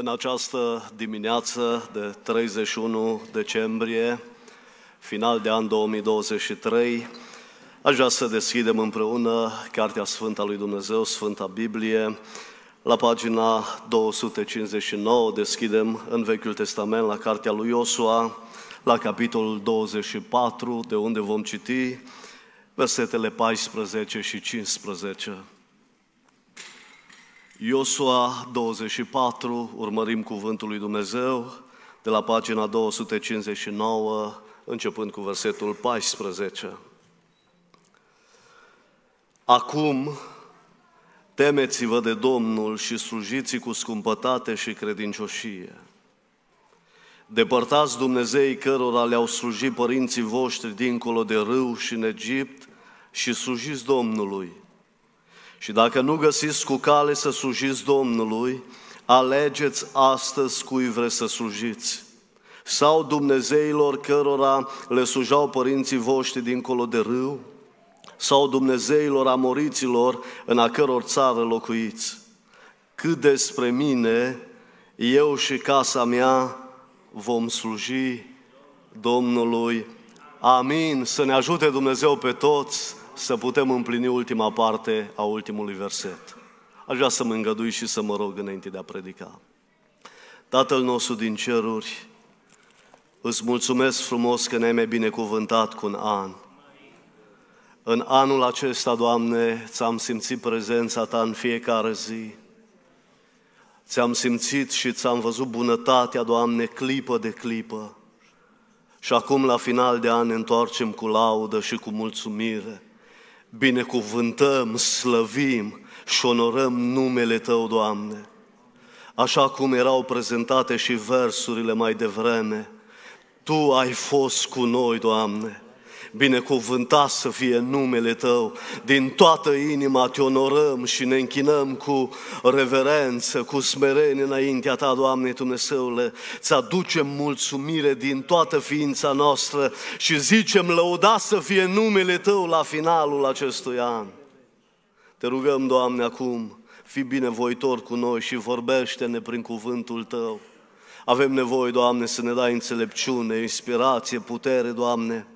În această dimineață de 31 decembrie, final de an 2023, aș vrea să deschidem împreună Cartea Sfântă a lui Dumnezeu, Sfânta Biblie, la pagina 259, deschidem în Vechiul Testament la Cartea lui Iosua, la capitolul 24, de unde vom citi versetele 14 și 15. Iosua 24, urmărim Cuvântul lui Dumnezeu, de la pagina 259, începând cu versetul 14. Acum, temeți-vă de Domnul și slujiți cu scumpătate și credincioșie. Depărtați Dumnezei cărora le-au slujit părinții voștri dincolo de râu și în Egipt și slujiți Domnului, și dacă nu găsiți cu cale să slujiți Domnului, alegeți astăzi cui vreți să slujiți. Sau Dumnezeilor cărora le sujau părinții voștri dincolo de râu, sau Dumnezeilor amoriților în a căror țară locuiți. Cât despre mine, eu și casa mea vom sluji Domnului. Amin. Să ne ajute Dumnezeu pe toți să putem împlini ultima parte a ultimului verset. Aș vrea să mă îngădui și să mă rog înainte de a predica. Tatăl nostru din ceruri, îți mulțumesc frumos că ne-ai mai binecuvântat cu un an. În anul acesta, Doamne, ți-am simțit prezența Ta în fiecare zi. Ți-am simțit și ți-am văzut bunătatea, Doamne, clipă de clipă. Și acum, la final de an, ne întoarcem cu laudă și cu mulțumire binecuvântăm, slăvim și onorăm numele Tău, Doamne. Așa cum erau prezentate și versurile mai devreme, Tu ai fost cu noi, Doamne, binecuvântat să fie numele Tău. Din toată inima Te onorăm și ne închinăm cu reverență, cu smerenie înaintea Ta, Doamne Dumnezeule. să aducem mulțumire din toată ființa noastră și zicem lăudat să fie numele Tău la finalul acestui an. Te rugăm, Doamne, acum, fi binevoitor cu noi și vorbește-ne prin cuvântul Tău. Avem nevoie, Doamne, să ne dai înțelepciune, inspirație, putere, Doamne,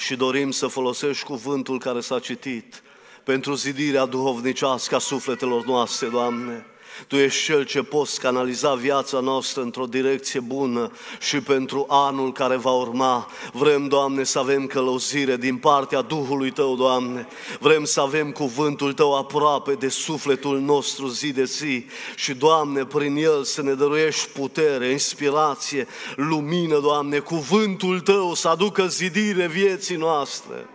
și dorim să folosești cuvântul care s-a citit pentru zidirea duhovnicească a sufletelor noastre, Doamne. Tu ești Cel ce poți canaliza viața noastră într-o direcție bună și pentru anul care va urma. Vrem, Doamne, să avem călăuzire din partea Duhului Tău, Doamne. Vrem să avem cuvântul Tău aproape de sufletul nostru zi de zi și, Doamne, prin El să ne dăruiești putere, inspirație, lumină, Doamne, cuvântul Tău să aducă zidire vieții noastre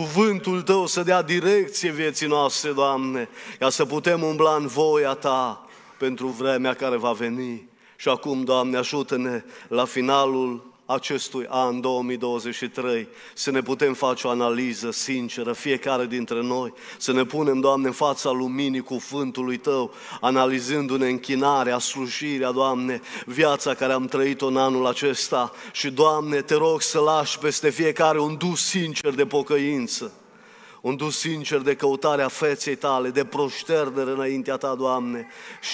cuvântul Tău să dea direcție vieții noastre, Doamne, ca să putem umbla în voia Ta pentru vremea care va veni. Și acum, Doamne, ajută-ne la finalul acestui an 2023, să ne putem face o analiză sinceră, fiecare dintre noi, să ne punem, Doamne, în fața luminii cuvântului Tău, analizându-ne închinarea, slujirea, Doamne, viața care am trăit-o în anul acesta și, Doamne, Te rog să lași peste fiecare un dus sincer de pocăință, un dus sincer de căutarea feței tale, de proșternere înaintea ta, Doamne,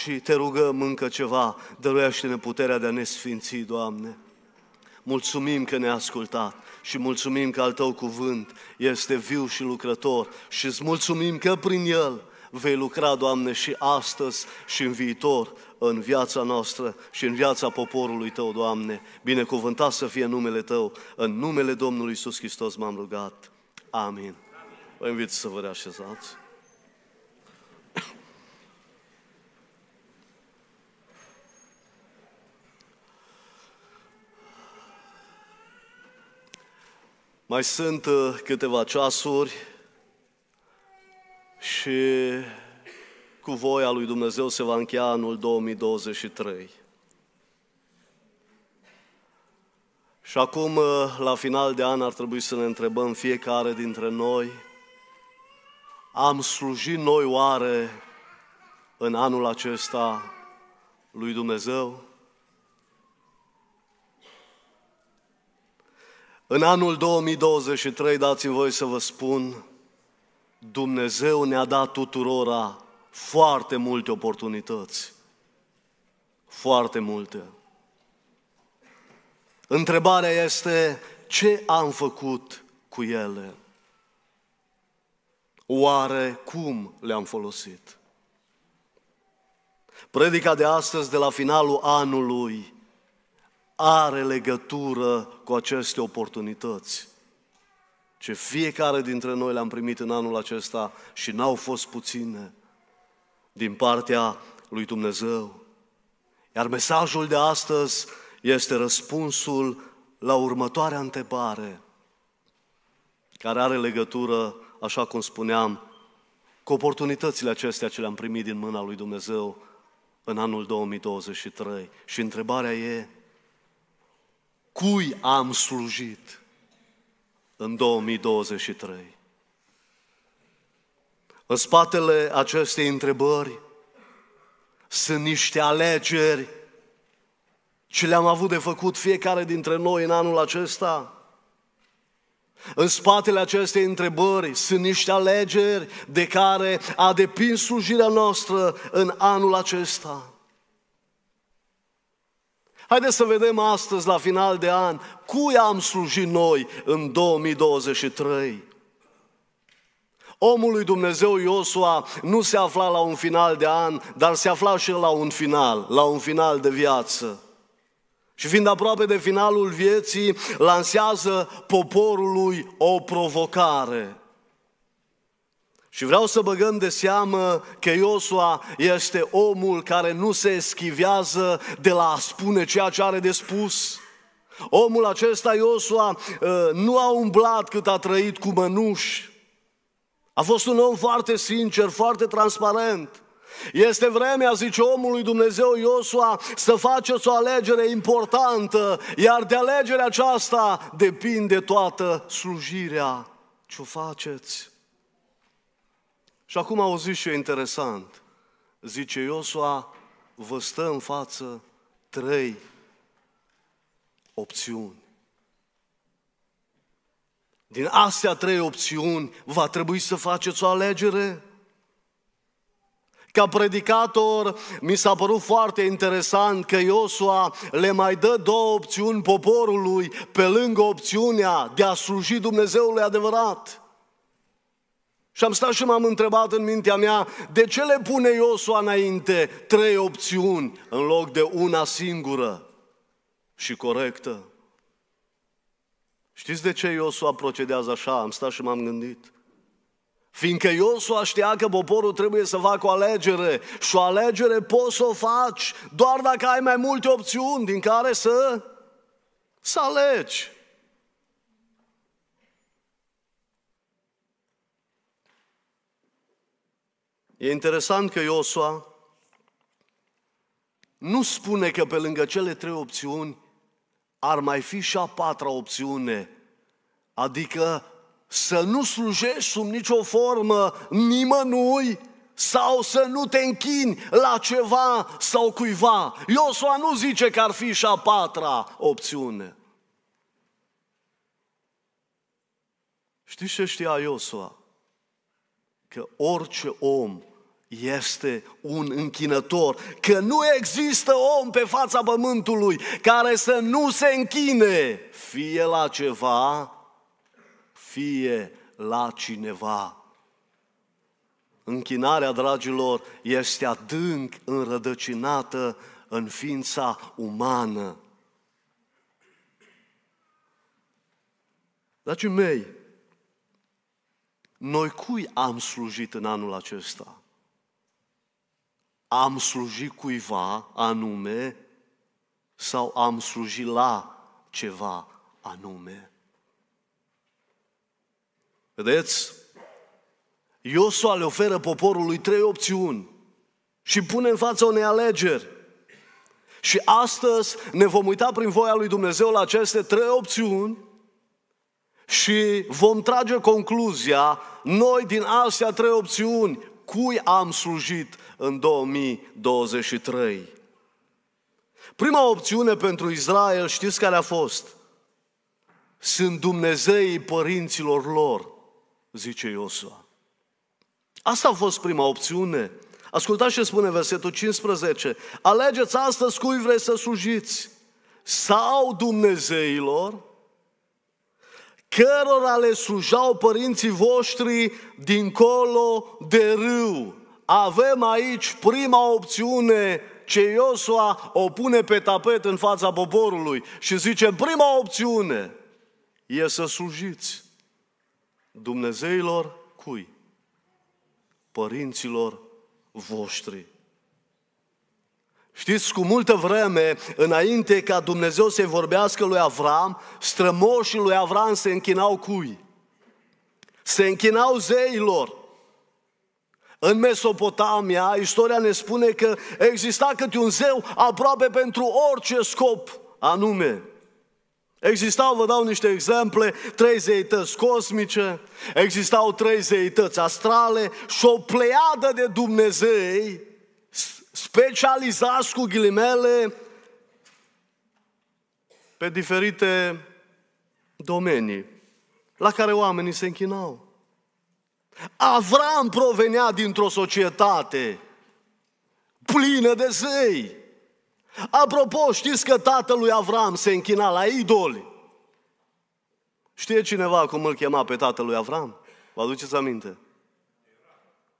și te rugăm încă ceva, dăruiește-ne puterea de a ne sfinți, Doamne Mulțumim că ne-a ascultat și mulțumim că al tău cuvânt este viu și lucrător și îți mulțumim că prin el vei lucra, Doamne, și astăzi și în viitor, în viața noastră și în viața poporului Tău, Doamne. Binecuvântat să fie numele Tău. În numele Domnului Isus Hristos m-am rugat. Amin. Vă invit să vă reașezați. Mai sunt uh, câteva ceasuri și cu voia lui Dumnezeu se va încheia anul 2023. Și acum, uh, la final de an, ar trebui să ne întrebăm fiecare dintre noi, am slujit noi oare în anul acesta lui Dumnezeu? În anul 2023, dați-mi voi să vă spun, Dumnezeu ne-a dat tuturora foarte multe oportunități. Foarte multe. Întrebarea este ce am făcut cu ele? Oare cum le-am folosit? Predica de astăzi, de la finalul anului, are legătură cu aceste oportunități. Ce fiecare dintre noi le-am primit în anul acesta și n-au fost puține din partea lui Dumnezeu. Iar mesajul de astăzi este răspunsul la următoarea întrebare, care are legătură, așa cum spuneam, cu oportunitățile acestea ce le-am primit din mâna lui Dumnezeu în anul 2023. Și întrebarea e, cui am slujit în 2023? În spatele acestei întrebări sunt niște alegeri ce le-am avut de făcut fiecare dintre noi în anul acesta. În spatele acestei întrebări sunt niște alegeri de care a depins slujirea noastră în anul acesta. Haideți să vedem astăzi, la final de an, cui am slujit noi în 2023. Omul lui Dumnezeu Iosua nu se afla la un final de an, dar se afla și la un final, la un final de viață. Și fiind aproape de finalul vieții, lansează poporului o provocare. Și vreau să băgăm de seamă că Iosua este omul care nu se eschivează de la a spune ceea ce are de spus. Omul acesta, Iosua, ă, nu a umblat cât a trăit cu mănuși. A fost un om foarte sincer, foarte transparent. Este vremea, zice omului Dumnezeu Iosua, să faceți o alegere importantă, iar de alegerea aceasta depinde toată slujirea ce o faceți. Și acum auziți și e interesant. Zice Iosua, vă stă în față trei opțiuni. Din astea trei opțiuni va trebui să faceți o alegere? Ca predicator, mi s-a părut foarte interesant că Iosua le mai dă două opțiuni poporului pe lângă opțiunea de a sluji Dumnezeului adevărat. Și am stat și m-am întrebat în mintea mea, de ce le pune Iosua înainte trei opțiuni în loc de una singură și corectă? Știți de ce Iosua procedează așa? Am stat și m-am gândit. Fiindcă Iosua știa că poporul trebuie să facă o alegere și o alegere poți să o faci doar dacă ai mai multe opțiuni din care să, să alegi. E interesant că Iosua nu spune că pe lângă cele trei opțiuni ar mai fi și a patra opțiune, adică să nu slujești sub nicio formă nimănui sau să nu te închini la ceva sau cuiva. Iosua nu zice că ar fi și a patra opțiune. Știți ce știa Iosua? Că orice om este un închinător, că nu există om pe fața pământului care să nu se închine fie la ceva, fie la cineva. Închinarea, dragilor, este adânc înrădăcinată în ființa umană. Dragii mei, noi cui am slujit în anul acesta? am slujit cuiva anume sau am slujit la ceva anume. Vedeți? Iosua le oferă poporului trei opțiuni și pune în fața unei alegeri. Și astăzi ne vom uita prin voia lui Dumnezeu la aceste trei opțiuni și vom trage concluzia, noi din astea trei opțiuni, cui am slujit în 2023. Prima opțiune pentru Israel, știți care a fost? Sunt Dumnezeii părinților lor, zice Iosua. Asta a fost prima opțiune. Ascultați ce spune versetul 15. Alegeți astăzi cui vreți să slujiți. Sau Dumnezeilor, cărora le slujau părinții voștri dincolo de râu. Avem aici prima opțiune ce Iosua o pune pe tapet în fața poporului și zice, prima opțiune e să slujiți Dumnezeilor cui? Părinților voștri. Știți, cu multă vreme, înainte ca Dumnezeu să-i vorbească lui Avram, strămoșii lui Avram se închinau cui? Se închinau zeilor. În Mesopotamia, istoria ne spune că exista câte un zeu aproape pentru orice scop anume. Existau, vă dau niște exemple, trei zeități cosmice, existau trei zeități astrale și o pleiadă de Dumnezei specializați cu ghilimele pe diferite domenii la care oamenii se închinau. Avram provenea dintr-o societate plină de zei. Apropo, știți că tatălui Avram se închina la idoli. Știe cineva cum îl chema pe tatălui Avram? Vă aduceți aminte?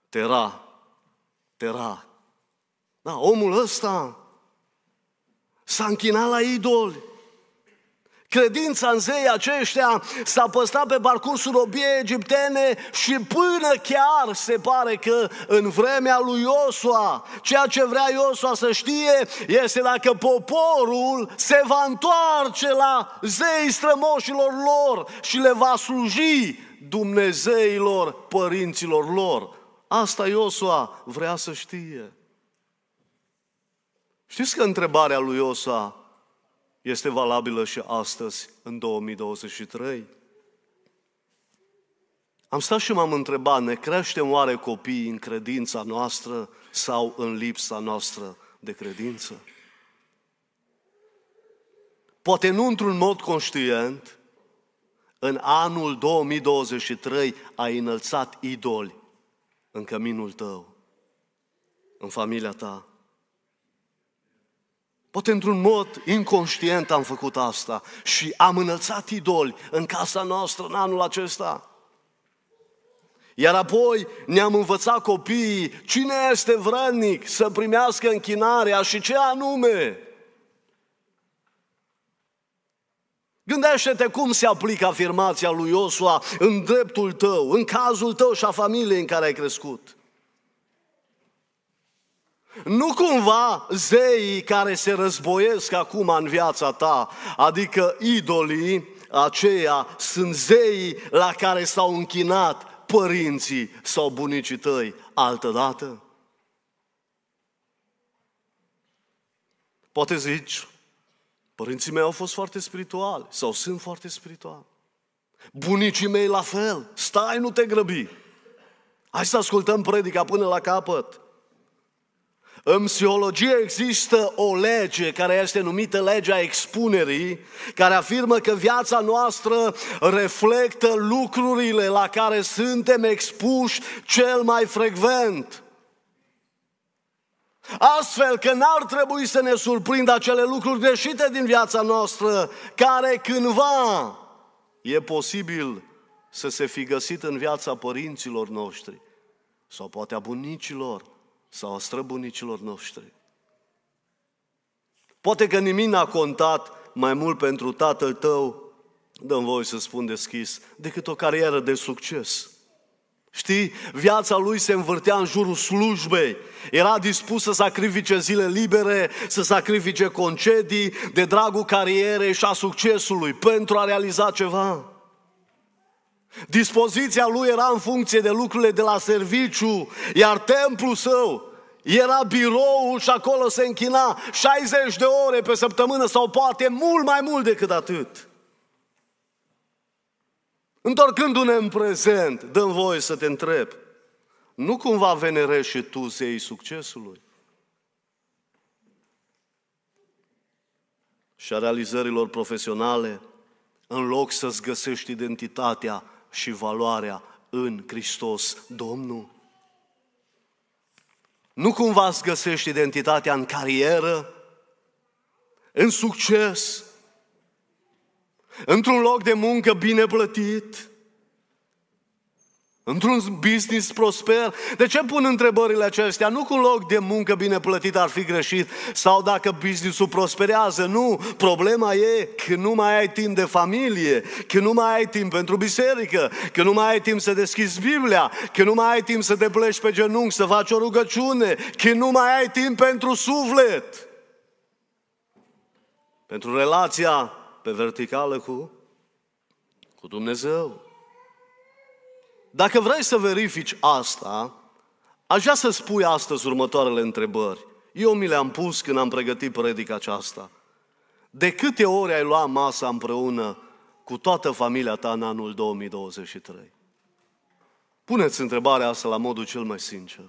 Tera. Tera. Da, omul ăsta s-a închinat la idoli. Credința în zei aceștia s-a păstrat pe parcursul obiei egiptene și până chiar se pare că în vremea lui Iosua, ceea ce vrea Iosua să știe este dacă poporul se va întoarce la zei strămoșilor lor și le va sluji Dumnezeilor părinților lor. Asta Iosua vrea să știe. Știți că întrebarea lui Iosua este valabilă și astăzi, în 2023? Am stat și m-am întrebat, ne creștem oare copiii în credința noastră sau în lipsa noastră de credință? Poate nu într-un mod conștient, în anul 2023 ai înălțat idoli în căminul tău, în familia ta, Poate într-un mod inconștient am făcut asta și am înălțat idoli în casa noastră în anul acesta. Iar apoi ne-am învățat copiii cine este vrednic să primească închinarea și ce anume. Gândește-te cum se aplică afirmația lui Iosua în dreptul tău, în cazul tău și a familiei în care ai crescut. Nu cumva zeii care se războiesc acum în viața ta, adică idolii aceia sunt zeii la care s-au închinat părinții sau bunicii tăi altădată? Poate zici, părinții mei au fost foarte spirituali sau sunt foarte spirituali. Bunicii mei la fel, stai, nu te grăbi. Hai să ascultăm predica până la capăt. În psihologie există o lege care este numită legea expunerii, care afirmă că viața noastră reflectă lucrurile la care suntem expuși cel mai frecvent. Astfel că n-ar trebui să ne surprindă acele lucruri greșite din viața noastră, care cândva e posibil să se fi găsit în viața părinților noștri sau poate a bunicilor sau a străbunicilor noștri. Poate că nimic n-a contat mai mult pentru tatăl tău, dăm voi să spun deschis, decât o carieră de succes. Știi, viața lui se învârtea în jurul slujbei. Era dispus să sacrifice zile libere, să sacrifice concedii de dragul carierei și a succesului pentru a realiza ceva. Dispoziția lui era în funcție de lucrurile de la serviciu, iar templul său era biroul și acolo se închina 60 de ore pe săptămână sau poate mult mai mult decât atât. Întorcându-ne în prezent, dăm voie să te întreb, nu cumva venerezi și tu zei succesului? Și a realizărilor profesionale, în loc să-ți găsești identitatea și valoarea în Hristos Domnul. Nu cumva îți găsești identitatea în carieră, în succes, într-un loc de muncă bine plătit, Într-un business prosper? De ce pun întrebările acestea? Nu cu loc de muncă bine plătit ar fi greșit sau dacă businessul prosperează. Nu, problema e că nu mai ai timp de familie, că nu mai ai timp pentru biserică, că nu mai ai timp să deschizi Biblia, că nu mai ai timp să te pleci pe genunchi, să faci o rugăciune, că nu mai ai timp pentru suflet. Pentru relația pe verticală cu, cu Dumnezeu. Dacă vrei să verifici asta, aș vrea să spui astăzi următoarele întrebări. Eu mi le-am pus când am pregătit predica aceasta. De câte ori ai luat masa împreună cu toată familia ta în anul 2023? Puneți întrebarea asta la modul cel mai sincer.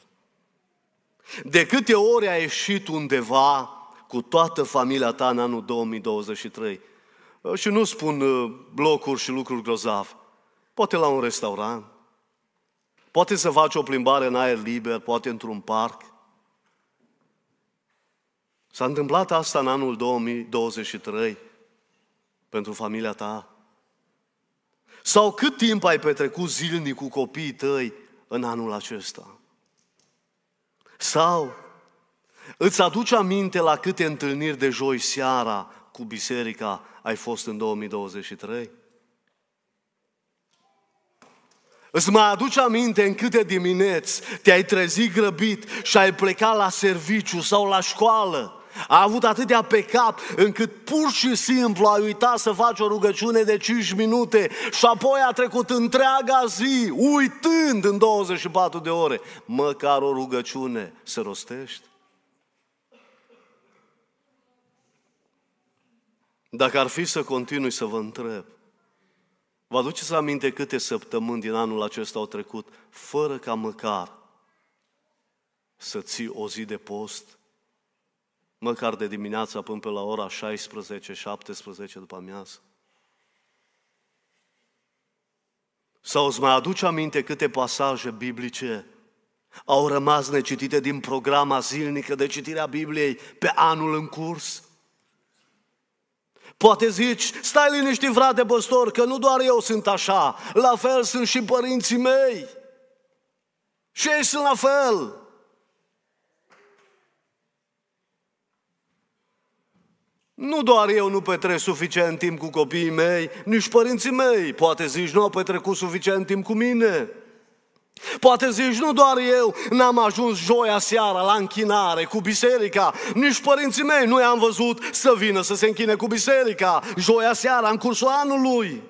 De câte ori ai ieșit undeva cu toată familia ta în anul 2023? Și nu spun uh, blocuri și lucruri grozav. Poate la un restaurant, Poate să faci o plimbare în aer liber, poate într-un parc. S-a întâmplat asta în anul 2023 pentru familia ta? Sau cât timp ai petrecut zilnic cu copiii tăi în anul acesta? Sau îți aduci aminte la câte întâlniri de joi seara cu biserica ai fost în 2023? Îți mai aduce aminte în câte dimineți te-ai trezit grăbit și ai plecat la serviciu sau la școală. A avut atâtea pe cap încât pur și simplu a uitat să faci o rugăciune de 5 minute și apoi a trecut întreaga zi uitând în 24 de ore. Măcar o rugăciune se rostește. Dacă ar fi să continui să vă întreb, Vă aduceți aminte câte săptămâni din anul acesta au trecut fără ca măcar să ții o zi de post, măcar de dimineața până pe la ora 16-17 după amiază? Sau îți mai aduce aminte câte pasaje biblice au rămas necitite din programa zilnică de citire a Bibliei pe anul în curs? Poate zici, stai liniștit, frate băstor, că nu doar eu sunt așa, la fel sunt și părinții mei. Și ei sunt la fel. Nu doar eu nu petrec suficient timp cu copiii mei, nici părinții mei, poate zici, nu au petrecut suficient timp cu mine. Poate zici, nu doar eu n-am ajuns joia seara la închinare cu biserica, nici părinții mei nu i-am văzut să vină să se închine cu biserica joia seara în cursul anului.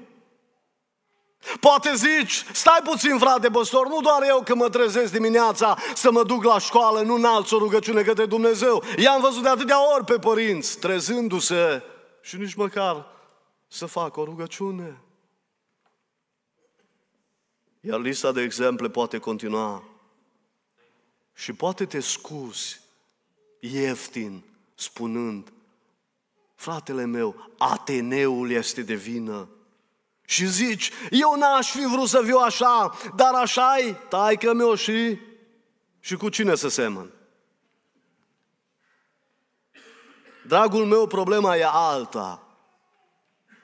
Poate zici, stai puțin frate băstor, nu doar eu că mă trezesc dimineața să mă duc la școală, nu înalț o rugăciune către Dumnezeu. I-am văzut de atâtea ori pe părinți trezându-se și nici măcar să fac o rugăciune. Iar lista de exemple poate continua. Și poate te scuzi ieftin spunând, fratele meu, Ateneul este de vină. Și zici, eu n-aș fi vrut să viu așa, dar așa-i, taică meu și... Și cu cine să semăn? Dragul meu, problema e alta.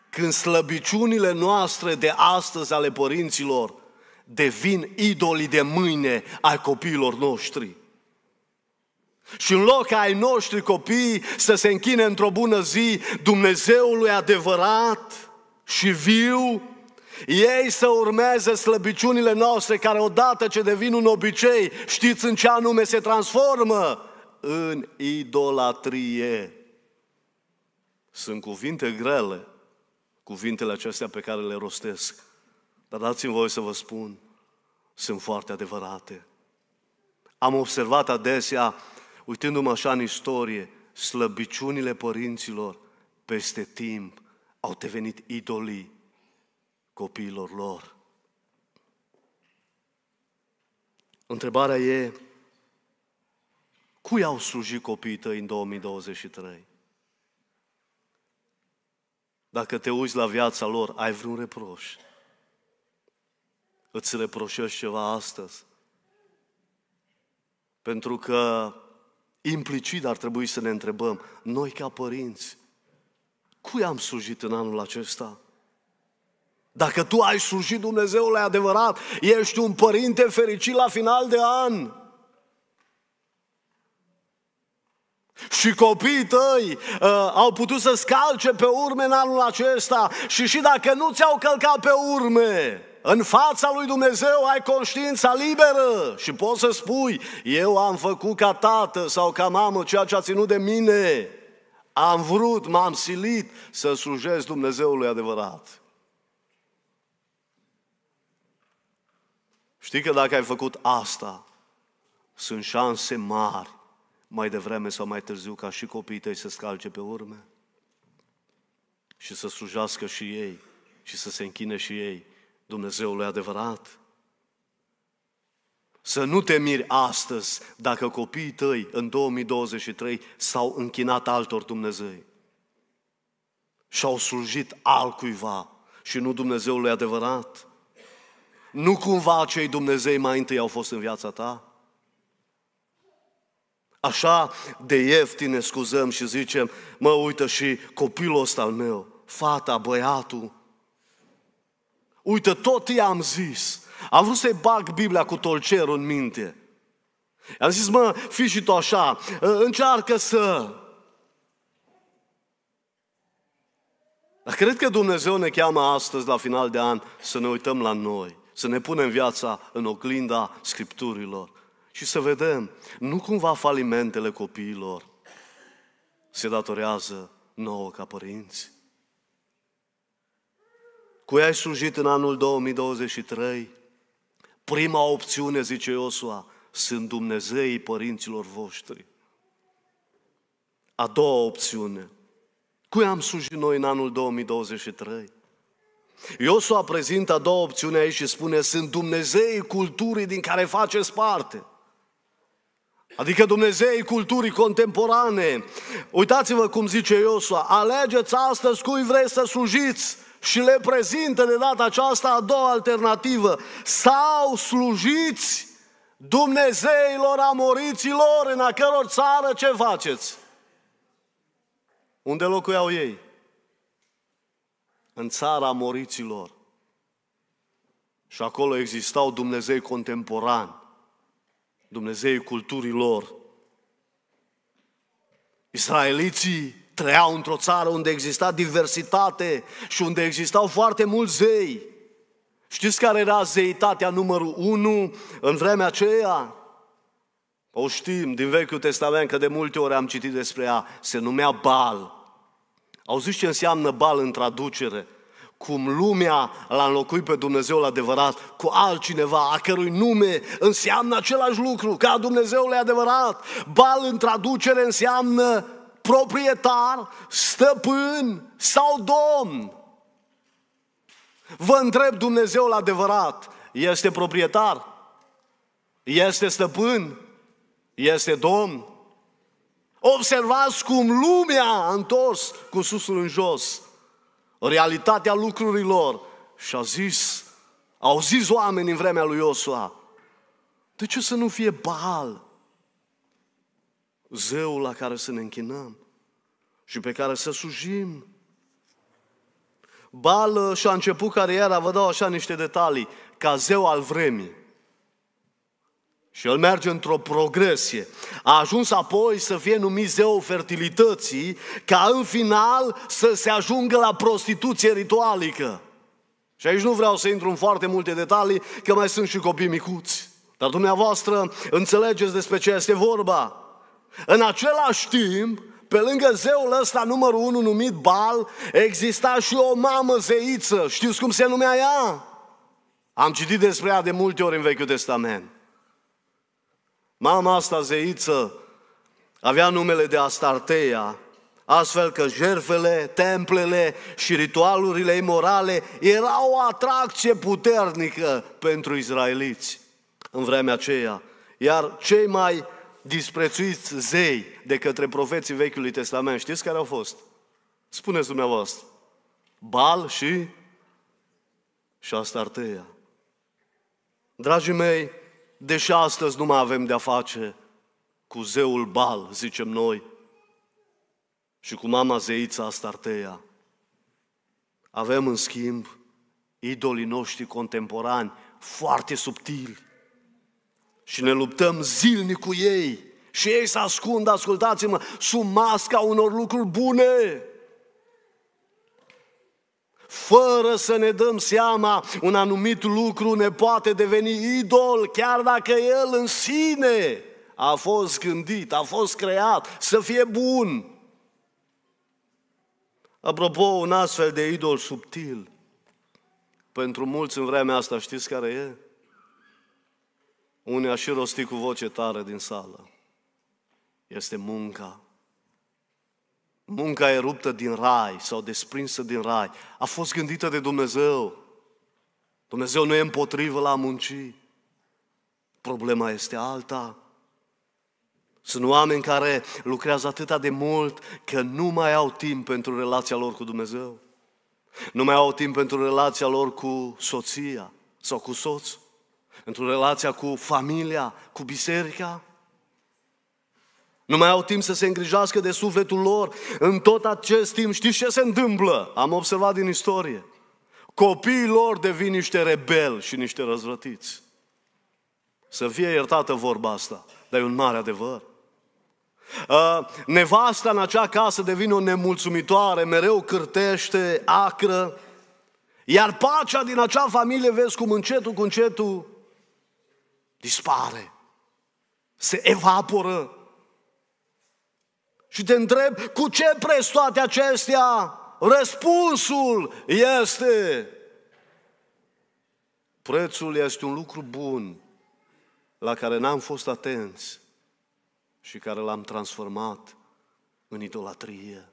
Când slăbiciunile noastre de astăzi ale părinților devin idolii de mâine ai copiilor noștri. Și în loc ai noștri copii să se închine într-o bună zi Dumnezeului adevărat și viu, ei să urmeze slăbiciunile noastre care odată ce devin un obicei, știți în ce anume se transformă? În idolatrie. Sunt cuvinte grele, cuvintele acestea pe care le rostesc. Dar dați-mi voi să vă spun, sunt foarte adevărate. Am observat adesea, uitându-mă așa în istorie, slăbiciunile părinților peste timp au devenit idolii copiilor lor. Întrebarea e, cui au slujit copiii tăi în 2023? Dacă te uiți la viața lor, ai vreun reproș? îți reproșești ceva astăzi. Pentru că implicit ar trebui să ne întrebăm, noi ca părinți, cui am slujit în anul acesta? Dacă tu ai slujit Dumnezeul adevărat, ești un părinte fericit la final de an. Și copiii tăi uh, au putut să scalce pe urme în anul acesta și și dacă nu ți-au călcat pe urme, în fața lui Dumnezeu ai conștiința liberă și poți să spui, eu am făcut ca tată sau ca mamă ceea ce a ținut de mine. Am vrut, m-am silit să slujesc Dumnezeului adevărat. Știi că dacă ai făcut asta, sunt șanse mari, mai devreme sau mai târziu, ca și copiii tăi să scalce pe urme și să slujească și ei și să se închine și ei Dumnezeului adevărat. Să nu te miri astăzi dacă copiii tăi în 2023 s-au închinat altor Dumnezei și au slujit altcuiva și nu Dumnezeului adevărat. Nu cumva cei Dumnezei mai întâi au fost în viața ta? Așa de ieftin ne scuzăm și zicem, mă uită și copilul ăsta al meu, fata, băiatul, Uite, tot i-am zis. A vrut să-i bag Biblia cu tolcerul în minte. I-am zis, mă, fi și tu așa, ă, încearcă să... Dar cred că Dumnezeu ne cheamă astăzi, la final de an, să ne uităm la noi, să ne punem viața în oglinda Scripturilor și să vedem, nu cumva falimentele copiilor se datorează nouă ca părinți, cu ei ai slujit în anul 2023. Prima opțiune, zice Iosua, sunt Dumnezeii părinților voștri. A doua opțiune, cui am slujit noi în anul 2023? Iosua prezintă a doua opțiune aici și spune, sunt Dumnezeii culturii din care faceți parte. Adică Dumnezeii culturii contemporane. Uitați-vă cum zice Iosua, alegeți astăzi cui vreți să slujiți și le prezintă de data aceasta a doua alternativă. Sau slujiți Dumnezeilor amoriților în a căror țară ce faceți? Unde locuiau ei? În țara amoriților. Și acolo existau Dumnezei contemporani, Dumnezei culturii lor. Israeliții trăiau într-o țară unde exista diversitate și unde existau foarte mulți zei. Știți care era zeitatea numărul unu în vremea aceea? O știm din Vechiul Testament, că de multe ori am citit despre ea, se numea Bal. Auziți ce înseamnă Bal în traducere? Cum lumea l-a înlocuit pe Dumnezeul adevărat cu altcineva, a cărui nume înseamnă același lucru, ca Dumnezeul adevărat. Bal în traducere înseamnă proprietar, stăpân sau domn. Vă întreb Dumnezeul adevărat, este proprietar? Este stăpân? Este domn? Observați cum lumea a întors cu susul în jos realitatea lucrurilor și a zis, au zis oameni în vremea lui Iosua, de ce să nu fie bal? zeul la care să ne închinăm și pe care să sujim, Bal și-a început cariera, vă dau așa niște detalii, ca zeu al vremii. Și el merge într-o progresie. A ajuns apoi să fie numit zeul fertilității, ca în final să se ajungă la prostituție ritualică. Și aici nu vreau să intru în foarte multe detalii, că mai sunt și copii micuți. Dar dumneavoastră înțelegeți despre ce este vorba. În același timp, pe lângă zeul ăsta numărul unu numit Bal, exista și o mamă zeiță. Știți cum se numea ea? Am citit despre ea de multe ori în Vechiul Testament. Mama asta zeiță avea numele de Astarteia, astfel că jerfele, templele și ritualurile imorale erau o atracție puternică pentru izraeliți în vremea aceea. Iar cei mai disprețuiți zei de către profeții Vechiului Testament, știți care au fost? Spuneți dumneavoastră. Bal și și Astarteia. Dragii mei, deși astăzi nu mai avem de-a face cu zeul Bal, zicem noi, și cu mama zeița Astarteia, avem în schimb idolii noștri contemporani foarte subtili, și ne luptăm zilnic cu ei. Și ei se ascund, ascultați-mă, sub masca unor lucruri bune. Fără să ne dăm seama, un anumit lucru ne poate deveni idol, chiar dacă el în sine a fost gândit, a fost creat să fie bun. Apropo, un astfel de idol subtil, pentru mulți în vremea asta știți care e? unii aș rosti cu voce tare din sală, este munca. Munca e ruptă din rai sau desprinsă din rai. A fost gândită de Dumnezeu. Dumnezeu nu e împotrivă la munci. Problema este alta. Sunt oameni care lucrează atâta de mult că nu mai au timp pentru relația lor cu Dumnezeu. Nu mai au timp pentru relația lor cu soția sau cu soțul într-o relație cu familia, cu biserica. Nu mai au timp să se îngrijească de sufletul lor. În tot acest timp, știți ce se întâmplă? Am observat din istorie. Copiii lor devin niște rebeli și niște răzvrătiți. Să fie iertată vorba asta, dar e un mare adevăr. nevasta în acea casă devine o nemulțumitoare, mereu cârtește, acră. Iar pacea din acea familie, vezi cum încetul cu încetul dispare, se evaporă. Și te întreb, cu ce preț toate acestea? Răspunsul este, prețul este un lucru bun la care n-am fost atenți și care l-am transformat în idolatrie.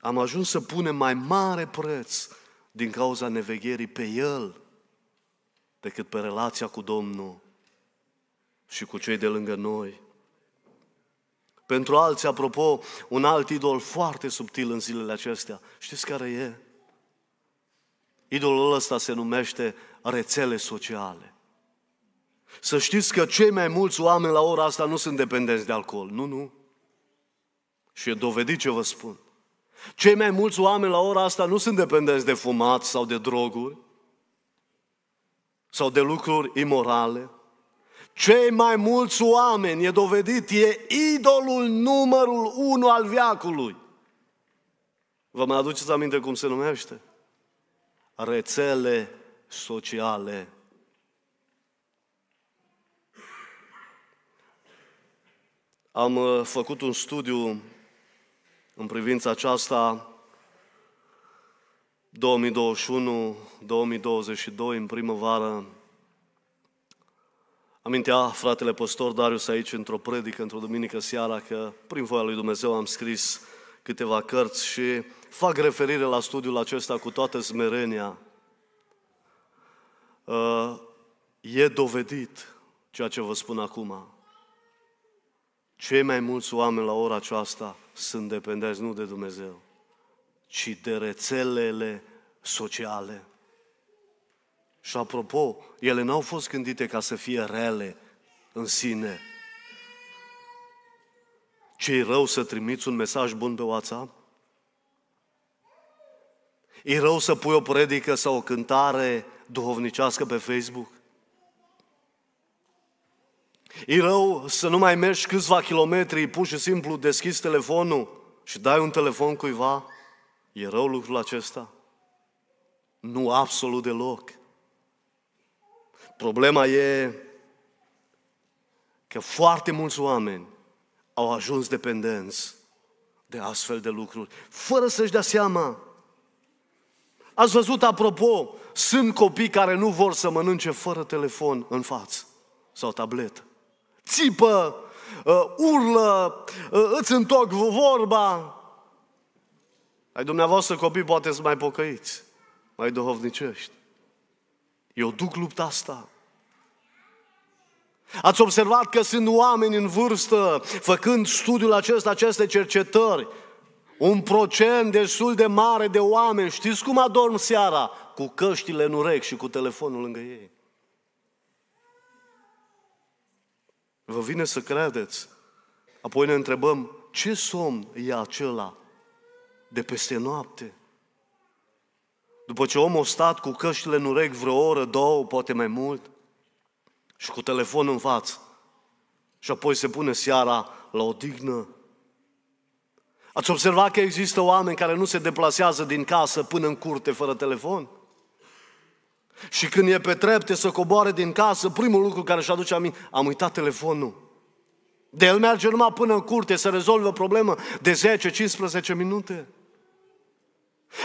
Am ajuns să punem mai mare preț din cauza nevegherii pe el decât pe relația cu Domnul și cu cei de lângă noi. Pentru alții, apropo, un alt idol foarte subtil în zilele acestea, știți care e? Idolul ăsta se numește rețele sociale. Să știți că cei mai mulți oameni la ora asta nu sunt dependenți de alcool. Nu, nu. Și e dovedit ce vă spun. Cei mai mulți oameni la ora asta nu sunt dependenți de fumat sau de droguri sau de lucruri imorale. Cei mai mulți oameni, e dovedit, e idolul numărul unu al viacului. Vă mai aduceți aminte cum se numește? Rețele sociale. Am uh, făcut un studiu în privința aceasta 2021 2022, în primăvară, amintea ah, fratele pastor Darius aici într-o predică, într-o duminică seara, că prin voia lui Dumnezeu am scris câteva cărți și fac referire la studiul acesta cu toată smerenia. Uh, e dovedit ceea ce vă spun acum. Cei mai mulți oameni la ora aceasta sunt dependenți nu de Dumnezeu, ci de rețelele sociale. Și apropo, ele n-au fost gândite ca să fie rele în sine. Ce-i rău să trimiți un mesaj bun pe WhatsApp? E rău să pui o predică sau o cântare duhovnicească pe Facebook? E rău să nu mai mergi câțiva kilometri, pur și simplu deschizi telefonul și dai un telefon cuiva? E rău lucrul acesta? Nu absolut deloc. Problema e că foarte mulți oameni au ajuns dependenți de astfel de lucruri, fără să-și dea seama. Ați văzut, apropo, sunt copii care nu vor să mănânce fără telefon în față sau tabletă. Țipă, uh, urlă, uh, îți întoc vorba. Ai dumneavoastră copii poate să mai pocăiți, mai duhovnicești. Eu duc lupta asta. Ați observat că sunt oameni în vârstă, făcând studiul acesta, aceste cercetări, un procent destul de mare de oameni, știți cum adorm seara? Cu căștile în urechi și cu telefonul lângă ei. Vă vine să credeți. Apoi ne întrebăm, ce somn e acela de peste noapte? După ce omul a stat cu căștile în urechi vreo oră, două, poate mai mult, și cu telefon în față, și apoi se pune seara la o dignă. Ați observat că există oameni care nu se deplasează din casă până în curte fără telefon? Și când e pe trepte să coboare din casă, primul lucru care își aduce aminte, am uitat telefonul. De el merge numai până în curte să rezolvă o problemă de 10-15 minute.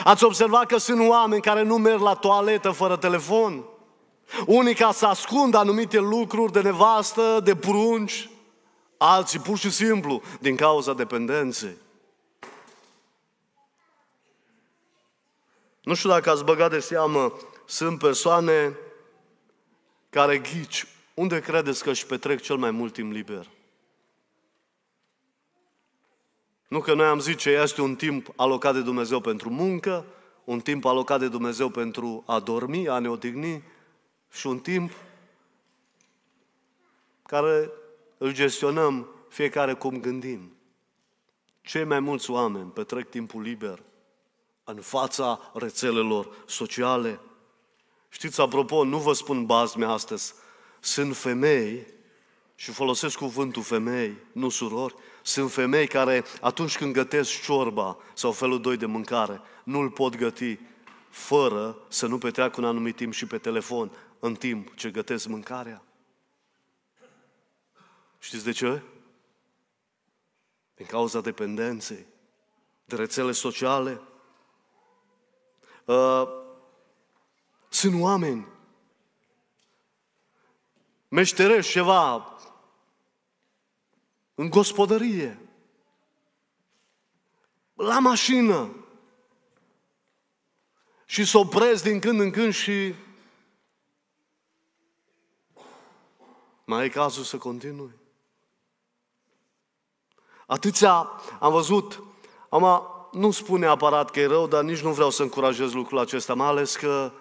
Ați observat că sunt oameni care nu merg la toaletă fără telefon? Unii ca să ascundă anumite lucruri de nevastă, de prunci, alții pur și simplu din cauza dependenței. Nu știu dacă ați băgat de seamă, sunt persoane care ghici. Unde credeți că își petrec cel mai mult timp liber? Nu că noi am zice, este un timp alocat de Dumnezeu pentru muncă, un timp alocat de Dumnezeu pentru a dormi, a ne odihni și un timp care îl gestionăm fiecare cum gândim. Cei mai mulți oameni petrec timpul liber în fața rețelelor sociale. Știți, apropo, nu vă spun bazme astăzi, sunt femei și folosesc cuvântul femei, nu surori, sunt femei care atunci când gătesc ciorba sau felul doi de mâncare, nu-l pot găti fără să nu petreacă un anumit timp și pe telefon în timp ce gătesc mâncarea. Știți de ce? Din cauza dependenței, de rețele sociale. Uh, sunt oameni meșterești ceva, în gospodărie, la mașină și să oprez din când în când și mai e cazul să continui. Atâția am văzut, am, nu spune aparat că e rău, dar nici nu vreau să încurajez lucrul acesta, mai ales că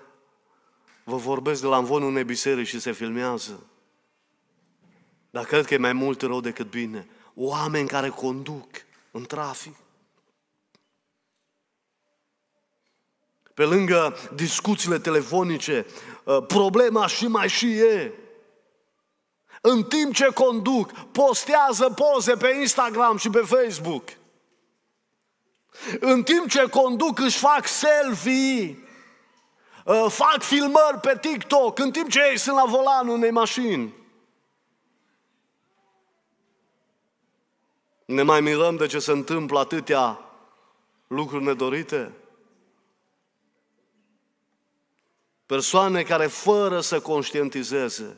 vă vorbesc de la învonul unei biserici și se filmează. Dar cred că e mai mult rău decât bine. Oameni care conduc în trafic. Pe lângă discuțiile telefonice, ă, problema și mai și e. În timp ce conduc, postează poze pe Instagram și pe Facebook. În timp ce conduc, își fac selfie ă, fac filmări pe TikTok în timp ce ei sunt la volanul unei mașini. Ne mai mirăm de ce se întâmplă atâtea lucruri nedorite? Persoane care, fără să conștientizeze,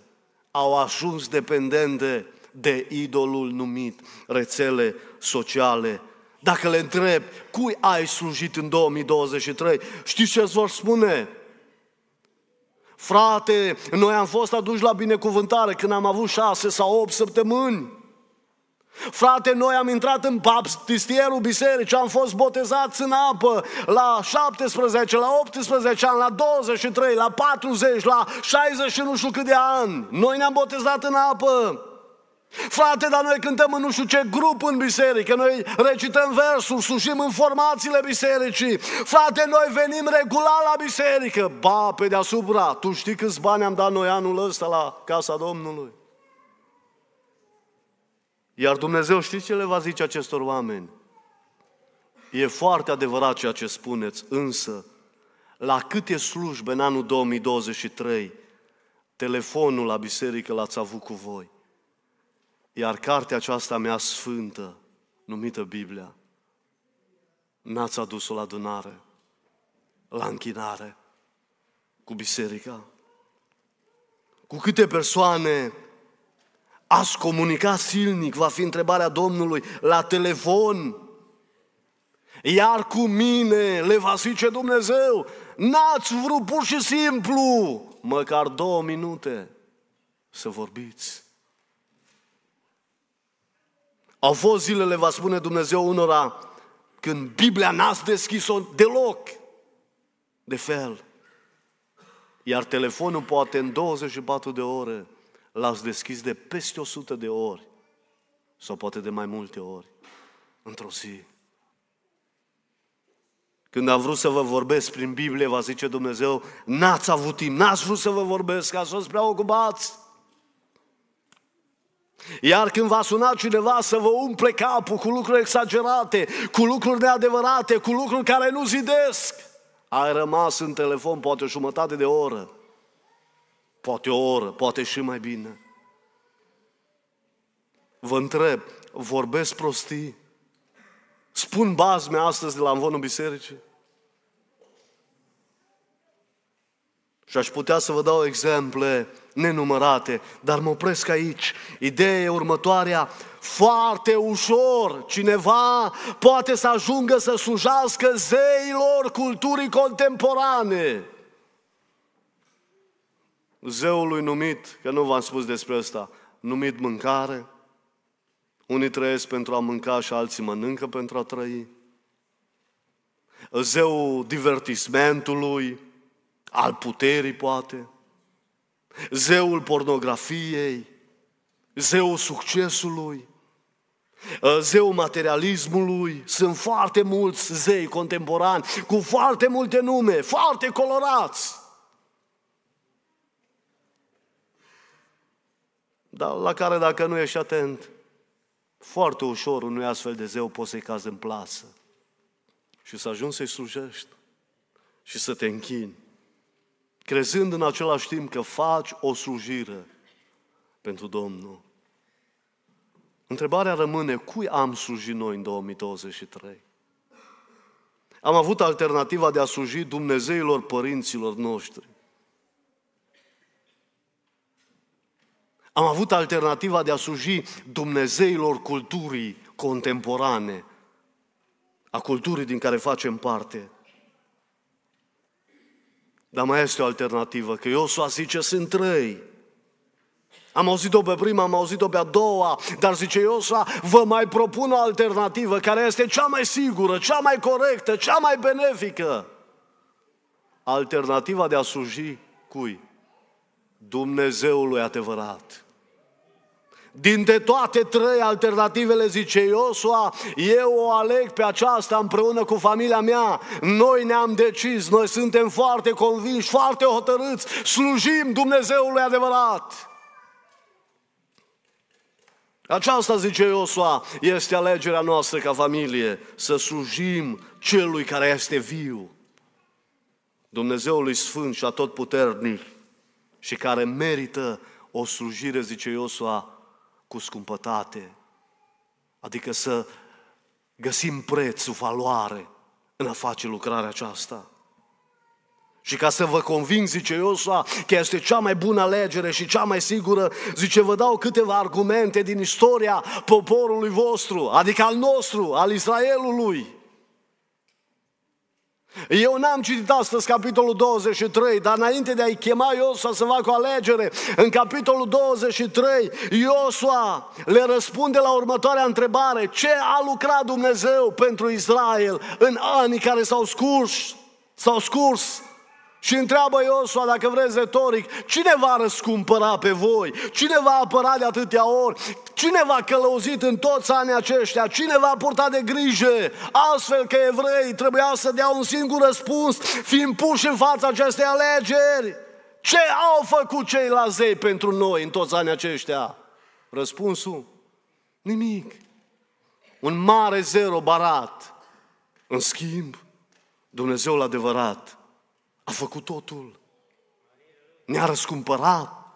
au ajuns dependente de idolul numit rețele sociale. Dacă le întreb, cui ai slujit în 2023? Știți ce îți vor spune? Frate, noi am fost aduși la binecuvântare când am avut șase sau opt săptămâni. Frate, noi am intrat în baptistierul bisericii, am fost botezați în apă la 17, la 18 ani, la 23, la 40, la 60 și nu știu cât de ani. Noi ne-am botezat în apă. Frate, dar noi cântăm în nu știu ce grup în biserică, noi recităm versuri, slujim în formațiile bisericii. Frate, noi venim regulat la biserică. Ba, pe deasupra, tu știi câți bani am dat noi anul ăsta la Casa Domnului? Iar Dumnezeu știți ce le va zice acestor oameni? E foarte adevărat ceea ce spuneți, însă la câte slujbe în anul 2023 telefonul la biserică l-ați avut cu voi? Iar cartea aceasta mea sfântă, numită Biblia, n-ați adus-o la adunare, la închinare, cu biserica? Cu câte persoane Ați comunica silnic, va fi întrebarea Domnului, la telefon. Iar cu mine le va zice Dumnezeu, n-ați vrut pur și simplu, măcar două minute, să vorbiți. Au fost zilele, va spune Dumnezeu unora, când Biblia n-ați deschis-o deloc, de fel. Iar telefonul poate în 24 de ore l-ați deschis de peste 100 de ori sau poate de mai multe ori într-o zi. Când am vrut să vă vorbesc prin Biblie, va zice Dumnezeu, n-ați avut timp, n-ați vrut să vă vorbesc, ați fost prea ocupați. Iar când va suna cineva să vă umple capul cu lucruri exagerate, cu lucruri neadevărate, cu lucruri care nu zidesc, ai rămas în telefon poate o jumătate de oră poate o oră, poate și mai bine. Vă întreb, vorbesc prostii? Spun bazme astăzi de la învonul bisericii? Și aș putea să vă dau exemple nenumărate, dar mă opresc aici. Ideea e următoarea, foarte ușor cineva poate să ajungă să sujească zeilor culturii contemporane zeului numit, că nu v-am spus despre asta, numit mâncare. Unii trăiesc pentru a mânca și alții mănâncă pentru a trăi. Zeul divertismentului, al puterii poate, zeul pornografiei, zeul succesului, zeul materialismului. Sunt foarte mulți zei contemporani cu foarte multe nume, foarte colorați. dar la care dacă nu ești atent, foarte ușor unui astfel de zeu poți să-i cazi în plasă și să ajungi să-i slujești și să te închini, crezând în același timp că faci o slujire pentru Domnul. Întrebarea rămâne, cui am slujit noi în 2023? Am avut alternativa de a sluji Dumnezeilor părinților noștri, Am avut alternativa de a suji Dumnezeilor culturii contemporane, a culturii din care facem parte. Dar mai este o alternativă, că Iosua zice, sunt trei. Am auzit-o pe prima, am auzit-o pe a doua, dar zice Iosua, vă mai propun o alternativă care este cea mai sigură, cea mai corectă, cea mai benefică. Alternativa de a suji cui? Dumnezeului adevărat. Dintre toate trei alternativele, zice Iosua, eu o aleg pe aceasta împreună cu familia mea. Noi ne-am decis, noi suntem foarte convinși, foarte hotărâți, slujim Dumnezeului adevărat. Aceasta, zice Iosua, este alegerea noastră ca familie, să slujim celui care este viu, Dumnezeului Sfânt și Atotputernic și care merită o slujire, zice Iosua, cu scumpătate. Adică să găsim prețul, valoare în a face lucrarea aceasta. Și ca să vă conving, zice Iosua, că este cea mai bună alegere și cea mai sigură, zice, vă dau câteva argumente din istoria poporului vostru, adică al nostru, al Israelului. Eu n-am citit astăzi capitolul 23, dar înainte de a-i chema Iosua să facă o alegere, în capitolul 23, Iosua le răspunde la următoarea întrebare. Ce a lucrat Dumnezeu pentru Israel în anii care s-au scurs? S-au scurs și întreabă Iosua, dacă vreți retoric, cine va răscumpăra pe voi? Cine va apăra de atâtea ori? Cine va călăuzit în toți anii aceștia? Cine va purta de grijă? Astfel că evrei trebuia să dea un singur răspuns, fiind puși în fața acestei alegeri. Ce au făcut cei la zei pentru noi în toți anii aceștia? Răspunsul? Nimic. Un mare zero barat. În schimb, Dumnezeul adevărat – a făcut totul. Ne-a răscumpărat,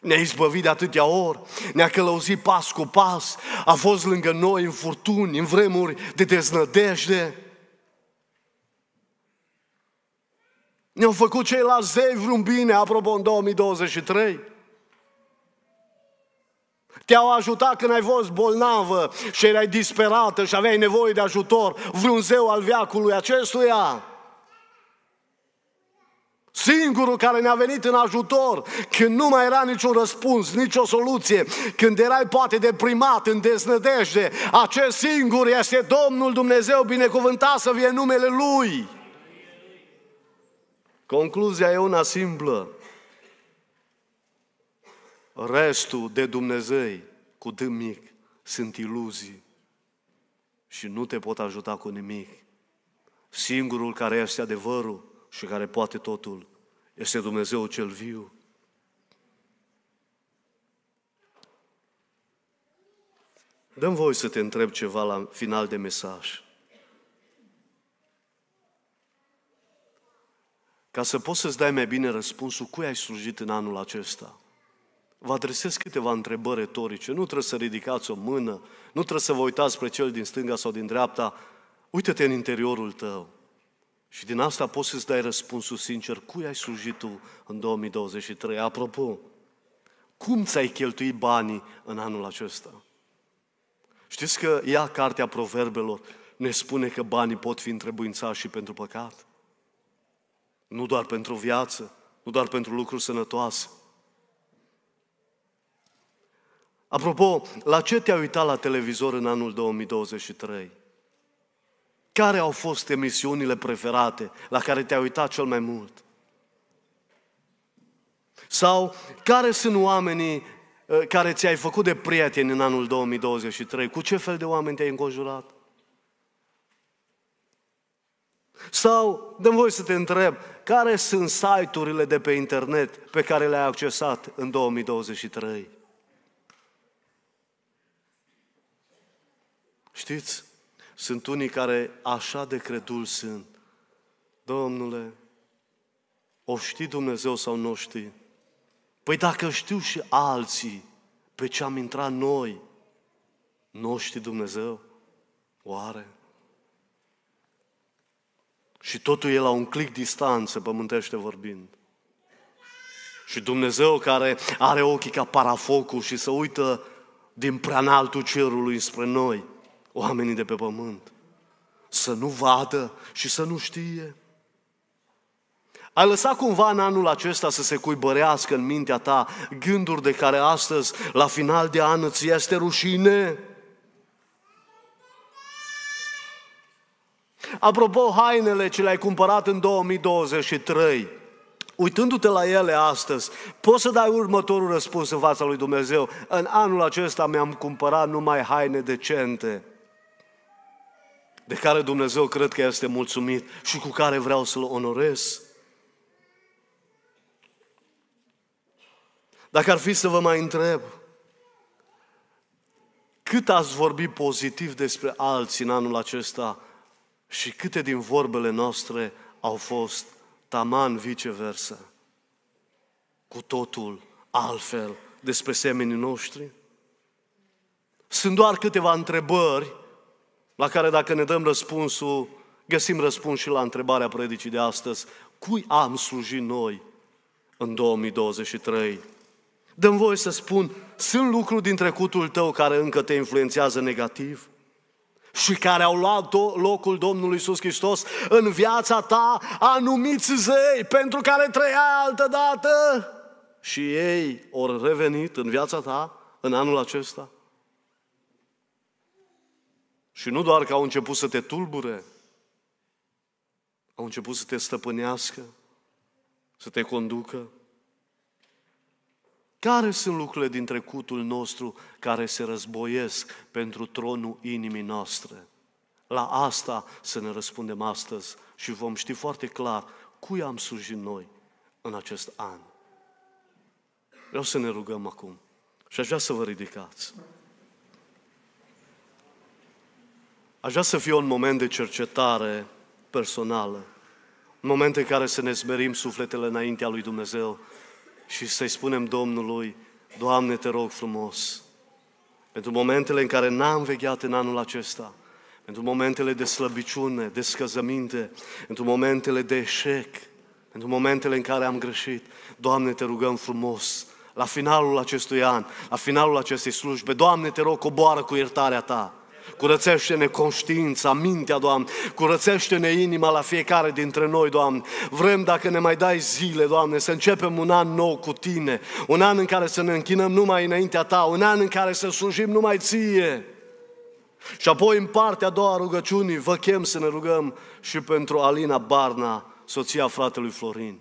ne-a izbăvit de atâtea ori, ne-a călăuzit pas cu pas, a fost lângă noi în furtuni, în vremuri de deznădejde. Ne-au făcut ceilalți zei vreun bine, apropo, în 2023. Te-au ajutat când ai fost bolnavă și erai disperată și aveai nevoie de ajutor, vreun zeu al viacului acestuia. Singurul care ne-a venit în ajutor când nu mai era niciun răspuns, nicio soluție, când erai poate deprimat, în deznădejde, acest singur este Domnul Dumnezeu, binecuvântat să fie numele Lui. Concluzia e una simplă. Restul de Dumnezei cu dâmic mic sunt iluzii și nu te pot ajuta cu nimic. Singurul care este adevărul și care poate totul, este Dumnezeu cel viu. Dăm voi să te întreb ceva la final de mesaj. Ca să poți să-ți dai mai bine răspunsul, cui ai slujit în anul acesta? Vă adresez câteva întrebări retorice. Nu trebuie să ridicați o mână, nu trebuie să vă uitați spre cel din stânga sau din dreapta. Uită-te în interiorul tău. Și din asta poți să-ți dai răspunsul sincer, cui ai slujit tu în 2023? Apropo, cum ți-ai cheltuit banii în anul acesta? Știți că ea, cartea proverbelor, ne spune că banii pot fi întrebuințați și pentru păcat? Nu doar pentru viață, nu doar pentru lucruri sănătoase. Apropo, la ce te-ai uitat la televizor în anul 2023? Care au fost emisiunile preferate la care te-ai uitat cel mai mult? Sau care sunt oamenii uh, care ți-ai făcut de prieteni în anul 2023? Cu ce fel de oameni te-ai înconjurat? Sau, de voi să te întreb, care sunt site-urile de pe internet pe care le-ai accesat în 2023? Știți? Sunt unii care așa de credul sunt. Domnule, o știi Dumnezeu sau nu știi? Păi dacă știu și alții pe ce am intrat noi, nu știi Dumnezeu? Oare? Și totul e la un clic distanță, pământește vorbind. Și Dumnezeu care are ochii ca parafocul și se uită din prea înaltul cerului spre noi – oamenii de pe pământ să nu vadă și să nu știe. Ai lăsat cumva în anul acesta să se cuibărească în mintea ta gânduri de care astăzi, la final de an, îți este rușine? Apropo, hainele ce le-ai cumpărat în 2023, uitându-te la ele astăzi, poți să dai următorul răspuns în fața lui Dumnezeu. În anul acesta mi-am cumpărat numai haine decente de care Dumnezeu cred că este mulțumit și cu care vreau să-L onorez. Dacă ar fi să vă mai întreb, cât ați vorbit pozitiv despre alții în anul acesta și câte din vorbele noastre au fost taman viceversa, cu totul altfel despre semenii noștri? Sunt doar câteva întrebări la care dacă ne dăm răspunsul, găsim răspuns și la întrebarea predicii de astăzi. Cui am slujit noi în 2023? Dăm voie să spun, sunt lucruri din trecutul tău care încă te influențează negativ? și care au luat locul Domnului Iisus Hristos în viața ta, anumiți zei pentru care trăia altă dată și ei au revenit în viața ta în anul acesta? Și nu doar că au început să te tulbure, au început să te stăpânească, să te conducă. Care sunt lucrurile din trecutul nostru care se războiesc pentru tronul inimii noastre? La asta să ne răspundem astăzi și vom ști foarte clar cui am slujit noi în acest an. Vreau să ne rugăm acum și aș vrea să vă ridicați. Aș vrea să fie un moment de cercetare personală, un moment în care să ne smerim sufletele înaintea lui Dumnezeu și să-i spunem Domnului, Doamne, te rog frumos, pentru momentele în care n-am vegheat în anul acesta, pentru momentele de slăbiciune, de scăzăminte, pentru momentele de eșec, pentru momentele în care am greșit, Doamne, te rugăm frumos, la finalul acestui an, la finalul acestei slujbe, Doamne, te rog, coboară cu iertarea Ta. Curățește-ne conștiința, mintea, Doamne. Curățește-ne inima la fiecare dintre noi, Doamne. Vrem, dacă ne mai dai zile, Doamne, să începem un an nou cu Tine. Un an în care să ne închinăm numai înaintea Ta. Un an în care să slujim numai Ție. Și apoi, în partea a doua rugăciunii, vă chem să ne rugăm și pentru Alina Barna, soția fratelui Florin.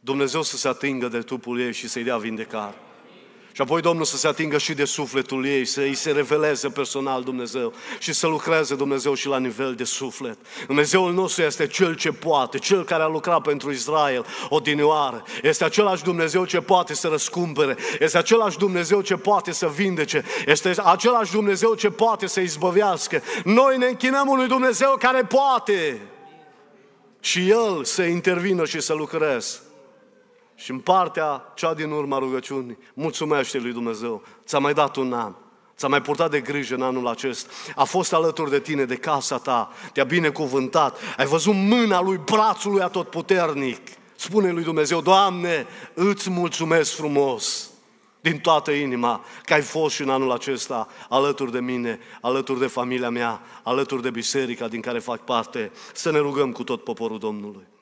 Dumnezeu să se atingă de tupul ei și să-i dea vindecare. Și apoi Domnul să se atingă și de sufletul ei, să îi se reveleze personal Dumnezeu și să lucreze Dumnezeu și la nivel de suflet. Dumnezeul nostru este Cel ce poate, Cel care a lucrat pentru Israel odinioară. Este același Dumnezeu ce poate să răscumpere, este același Dumnezeu ce poate să vindece, este același Dumnezeu ce poate să izbăvească. Noi ne închinăm unui Dumnezeu care poate și El să intervină și să lucreze. Și în partea cea din urma rugăciunii, mulțumește lui Dumnezeu, ți-a mai dat un an, ți-a mai purtat de grijă în anul acesta, a fost alături de tine, de casa ta, te-a binecuvântat, ai văzut mâna lui, brațul lui atotputernic. Spune lui Dumnezeu, Doamne, îți mulțumesc frumos din toată inima că ai fost și în anul acesta alături de mine, alături de familia mea, alături de biserica din care fac parte, să ne rugăm cu tot poporul Domnului.